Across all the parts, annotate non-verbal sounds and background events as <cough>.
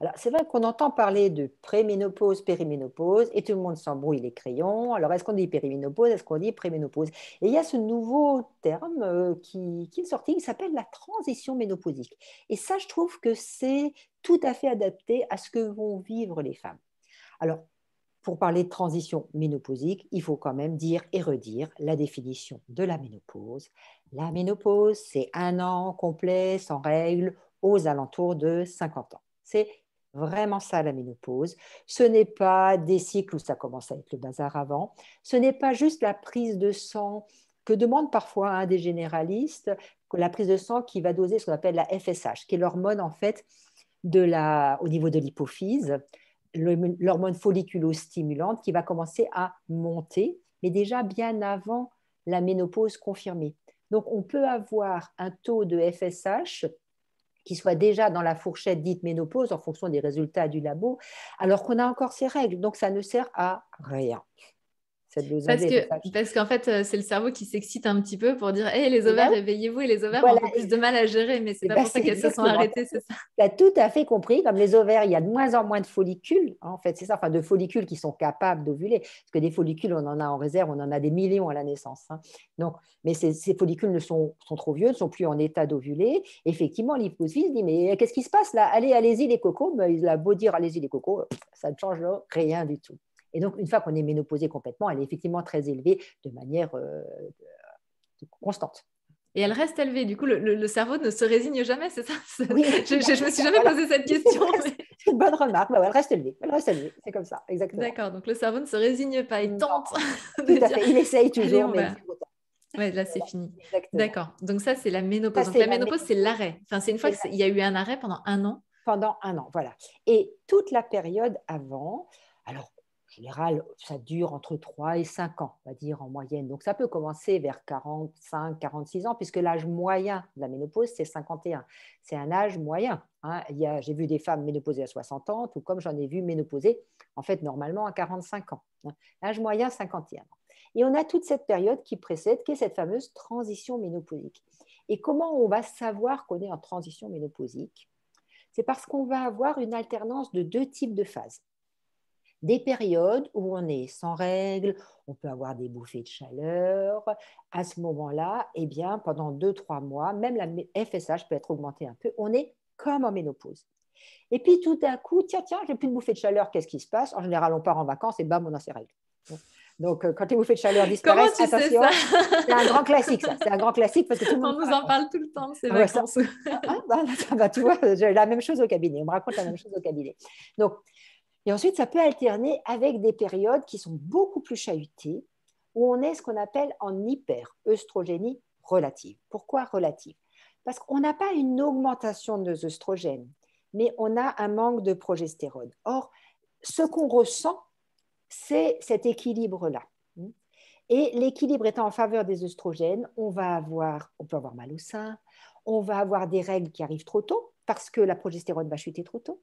Alors, c'est vrai qu'on entend parler de préménopause, périménopause, et tout le monde s'embrouille les crayons. Alors, est-ce qu'on dit périménopause, est-ce qu'on dit préménopause Et il y a ce nouveau terme euh, qui, est sorti, qui s'appelle la transition ménopausique. Et ça, je trouve que c'est tout à fait adapté à ce que vont vivre les femmes. Alors, pour parler de transition ménopausique, il faut quand même dire et redire la définition de la ménopause. La ménopause, c'est un an complet sans règles aux alentours de 50 ans. C'est vraiment ça la ménopause. Ce n'est pas des cycles où ça commence à être le bazar avant. Ce n'est pas juste la prise de sang que demande parfois un hein, des généralistes, la prise de sang qui va doser ce qu'on appelle la FSH, qui est l'hormone en fait au niveau de l'hypophyse, l'hormone folliculostimulante qui va commencer à monter, mais déjà bien avant la ménopause confirmée. Donc on peut avoir un taux de FSH qui soit déjà dans la fourchette dite ménopause en fonction des résultats du labo, alors qu'on a encore ces règles. Donc ça ne sert à rien parce que, qu'en fait, euh, c'est le cerveau qui s'excite un petit peu pour dire les eh ben, ovaires, réveillez-vous, et les ovaires ont plus de mal à gérer, mais c'est eh pas ben, pour ça qu'elles se sont arrêtées, c'est ça Tu as tout à fait compris, comme les ovaires, il y a de moins en moins de follicules, hein, en fait, c'est ça, enfin de follicules qui sont capables d'ovuler, parce que des follicules, on en a en réserve, on en a des millions à la naissance. Hein. Donc, mais ces, follicules ne sont, trop vieux, ne sont plus en état d'ovuler. Effectivement, l'hypophyse dit Mais euh, qu'est-ce qui se passe là Allez, allez-y les cocos, mais bah, il a beau dire allez-y les cocos, ça ne change rien du tout. Et donc, une fois qu'on est ménopausé complètement, elle est effectivement très élevée de manière euh, constante et elle reste élevée. Du coup, le, cerveau ne se résigne jamais, c'est ça Je ne me suis jamais posé cette <laughs> question. C'est une bonne remarque. Bah elle reste élevée. Elle reste élevée. C'est comme ça, exactement. D'accord. Donc, le cerveau ne se résigne pas. Il tente. <laughs> Tout à fait. Il essaye toujours, mais. là, c'est fini. D'accord. Donc, ça, c'est la ménopause. la, la ménopause, c'est l'arrêt. Enfin, c'est une fois qu'il y a eu un arrêt pendant un an. Pendant un an, voilà. Et toute la période avant, alors général, ça dure entre 3 et 5 ans, on va dire en moyenne. Donc ça peut commencer vers 45, 46 ans, puisque l'âge moyen de la ménopause, c'est 51. C'est un âge moyen. Hein. J'ai vu des femmes ménopausées à 60 ans, tout comme j'en ai vu ménopausées, en fait, normalement à 45 ans. Hein. L'âge moyen, 51 Et on a toute cette période qui précède, qui est cette fameuse transition ménopausique. Et comment on va savoir qu'on est en transition ménopausique C'est parce qu'on va avoir une alternance de deux types de phases des périodes où on est sans règles, on peut avoir des bouffées de chaleur. À ce moment-là, et eh bien, pendant 2-3 mois, même la FSH peut être augmentée un peu, on est comme en ménopause. Et puis tout d'un coup, tiens, tiens, j'ai plus de bouffée de chaleur, qu'est-ce qui se passe En général, on part en vacances et bam, on a ses règles. Donc, euh, quand les bouffées de chaleur <laughs> disparaissent, attention, c'est un grand classique, ça. C'est un grand classique parce que tout le monde. On nous en parle tout le temps, c'est ah vrai. Ah, ah, bah, tu vois, j'ai la même chose au cabinet. On me raconte la même chose au cabinet. Donc, et ensuite, ça peut alterner avec des périodes qui sont beaucoup plus chahutées, où on est ce qu'on appelle en hyper-œstrogénie relative. Pourquoi relative Parce qu'on n'a pas une augmentation de nos œstrogènes, mais on a un manque de progestérone. Or, ce qu'on ressent, c'est cet équilibre-là. Et l'équilibre étant en faveur des œstrogènes, on va avoir, on peut avoir mal au sein, on va avoir des règles qui arrivent trop tôt parce que la progestérone va chuter trop tôt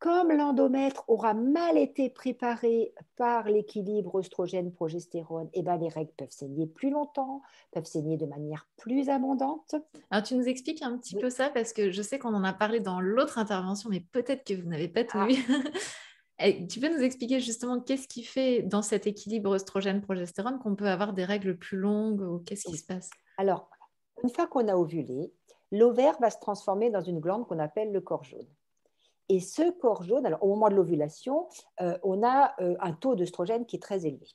comme l'endomètre aura mal été préparé par l'équilibre oestrogène-progestérone, et eh ben les règles peuvent saigner plus longtemps, peuvent saigner de manière plus abondante. Alors, tu nous expliques un petit peu ça parce que je sais qu'on en a parlé dans l'autre intervention, mais peut-être que vous n'avez pas tout ah. vu. <laughs> tu peux nous expliquer justement qu'est-ce qui fait dans cet équilibre oestrogène-progestérone qu'on peut avoir des règles plus longues ou qu'est-ce qui se passe Alors, une fois qu'on a ovulé, l'ovaire va se transformer dans une glande qu'on appelle le corps jaune. Et ce corps jaune, alors, au moment de l'ovulation, euh, on a euh, un taux d'œstrogène qui est très élevé.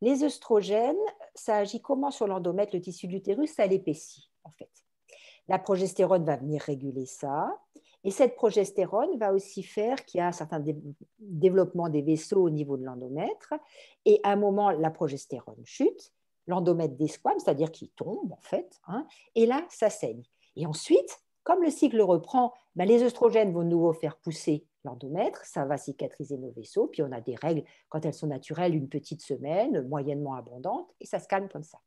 Les œstrogènes, ça agit comment sur l'endomètre, le tissu de l'utérus Ça l'épaissit, en fait. La progestérone va venir réguler ça. Et cette progestérone va aussi faire qu'il y a un certain développement des vaisseaux au niveau de l'endomètre. Et à un moment, la progestérone chute, l'endomètre desquame, c'est-à-dire qu'il tombe en fait, hein, et là, ça saigne. Et ensuite, comme le cycle reprend, bah, les œstrogènes vont nouveau faire pousser l'endomètre, ça va cicatriser nos vaisseaux, puis on a des règles, quand elles sont naturelles, une petite semaine, moyennement abondante, et ça se calme comme ça.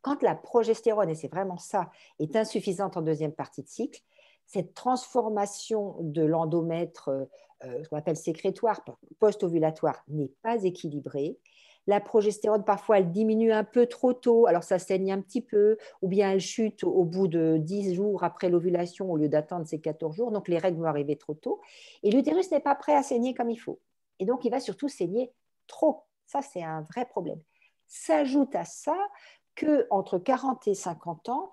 Quand la progestérone, et c'est vraiment ça, est insuffisante en deuxième partie de cycle, cette transformation de l'endomètre, euh, euh, ce qu'on appelle sécrétoire, post-ovulatoire, n'est pas équilibrée la progestérone, parfois, elle diminue un peu trop tôt, alors ça saigne un petit peu, ou bien elle chute au bout de 10 jours après l'ovulation au lieu d'attendre ces 14 jours. Donc les règles vont arriver trop tôt. Et l'utérus n'est pas prêt à saigner comme il faut. Et donc il va surtout saigner trop. Ça, c'est un vrai problème. S'ajoute à ça que entre 40 et 50 ans,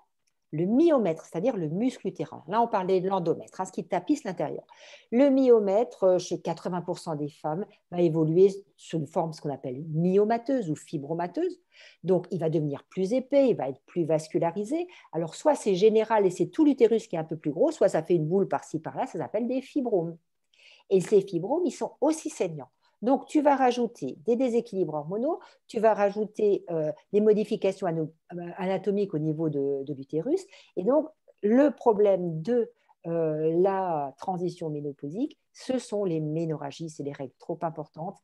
le myomètre, c'est-à-dire le muscle utérin. Là, on parlait de l'endomètre, hein, ce qui tapisse l'intérieur. Le myomètre, euh, chez 80% des femmes, va évoluer sous une forme, ce qu'on appelle myomateuse ou fibromateuse. Donc, il va devenir plus épais, il va être plus vascularisé. Alors, soit c'est général et c'est tout l'utérus qui est un peu plus gros, soit ça fait une boule par-ci, par-là, ça s'appelle des fibromes. Et ces fibromes, ils sont aussi saignants. Donc, tu vas rajouter des déséquilibres hormonaux, tu vas rajouter euh, des modifications euh, anatomiques au niveau de, l'utérus. Et donc, le problème de euh, la transition ménopausique, ce sont les ménorragies, c'est les règles trop importantes,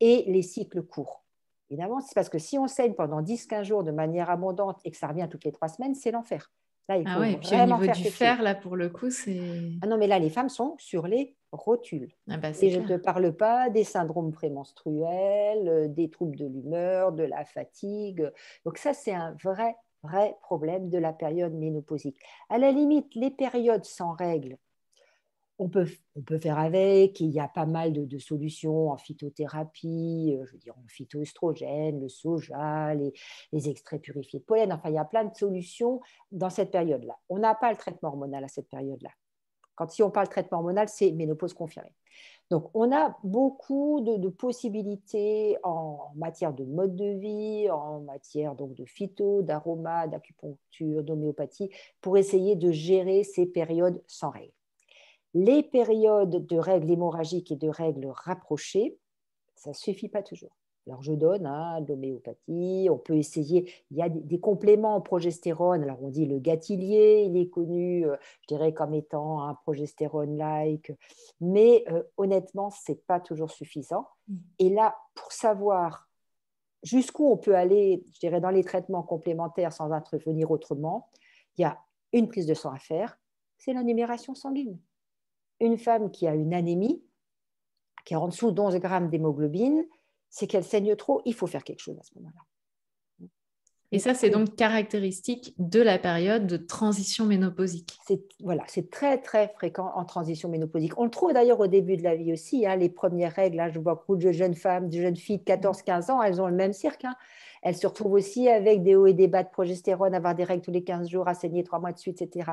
et les cycles courts. Évidemment, c'est parce que si on saigne pendant 10-15 jours de manière abondante et que ça revient toutes les trois semaines, c'est l'enfer. Là, ah et puis au faire là, pour le coup, c'est. Ah non, mais là, les femmes sont sur les rotules. Ah bah, et je ne te parle pas des syndromes prémenstruels, euh, des troubles de l'humeur, de la fatigue. Donc, ça, c'est un vrai, vrai problème de la période ménopausique. À la limite, les périodes sans règles, on peut, on peut faire avec, il y a pas mal de, solutions en phytothérapie, euh, je veux dire en phytoestrogène, le soja, les, les, extraits purifiés de pollen, enfin il y a plein de solutions dans cette période-là. On n'a pas le traitement hormonal à cette période-là. Quand si on parle traitement hormonal, c'est ménopause confirmée. Donc, on a beaucoup de, possibilités en matière de mode de vie, en matière donc de phyto, d'aroma, d'acupuncture, d'homéopathie, pour essayer de gérer ces périodes sans règles les périodes de règles hémorragiques et de règles rapprochées, ça ne suffit pas toujours. Alors je donne hein, l'homéopathie, on peut essayer, il y a des, compléments en progestérone, alors on dit le gatilier, il est connu, euh, je dirais, comme étant un progestérone-like, mais euh, honnêtement, ce n'est pas toujours suffisant. Mm. Et là, pour savoir jusqu'où on peut aller, je dirais, dans les traitements complémentaires sans intervenir autrement, il y a une prise de sang à faire, c'est la numération sanguine une femme qui a une anémie, qui est en dessous d'11 grammes d'hémoglobine, c'est qu'elle saigne trop, il faut faire quelque chose à ce moment-là. Et ça, c'est donc caractéristique de la période de transition ménopausique. C'est, voilà, c'est très très fréquent en transition ménopausique. On le trouve d'ailleurs au début de la vie aussi. Hein, les premières règles, hein. je vois beaucoup de jeunes femmes, de jeunes filles de 14-15 ans, elles ont le même cirque. Hein. Elles se retrouvent aussi avec des hauts et des bas de progestérone, avoir des règles tous les 15 jours, à saigner trois mois de suite, etc.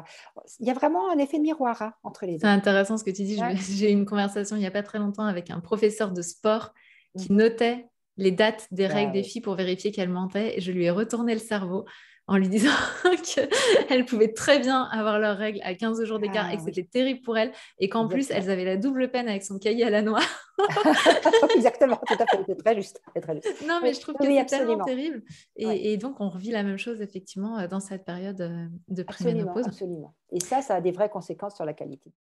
Il y a vraiment un effet de miroir entre les deux. C'est intéressant ce que tu dis. <laughs> J'ai eu une conversation il n'y a pas très longtemps avec un professeur de sport qui mmh. notait les dates des règles bah des filles pour vérifier qu'elles mentaient. Et je lui ai retourné le cerveau en lui disant <laughs> qu'elles pouvaient très bien avoir leurs règles à 15 jours d'écart et ah que c'était terrible pour elles et qu'en plus elles avaient la double peine avec son cahier à la noix. <laughs> Exactement, c'est très juste. Non, mais je trouve que c'est tellement terrible. Et, donc on revit la même chose effectivement euh, dans cette période de euh, de Absolument, absolument. Et ça, ça a des vraies conséquences sur la qualité.